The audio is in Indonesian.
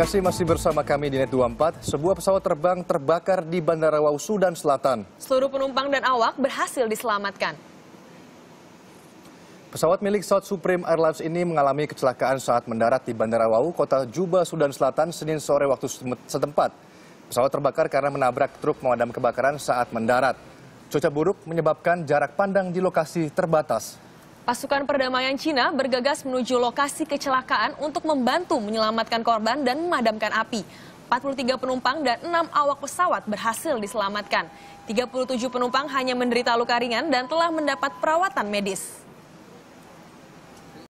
Terima kasih masih bersama kami di Net 24. Sebuah pesawat terbang terbakar di Bandara Wau, Sudan Selatan. Seluruh penumpang dan awak berhasil diselamatkan. Pesawat milik South Supreme Airlines ini mengalami kecelakaan saat mendarat di Bandara Wau, kota Juba, Sudan Selatan, Senin sore waktu setempat. Pesawat terbakar karena menabrak truk pemadam kebakaran saat mendarat. Cuaca buruk menyebabkan jarak pandang di lokasi terbatas. Pasukan perdamaian Cina bergegas menuju lokasi kecelakaan untuk membantu menyelamatkan korban dan memadamkan api. 43 penumpang dan 6 awak pesawat berhasil diselamatkan. 37 penumpang hanya menderita luka ringan dan telah mendapat perawatan medis.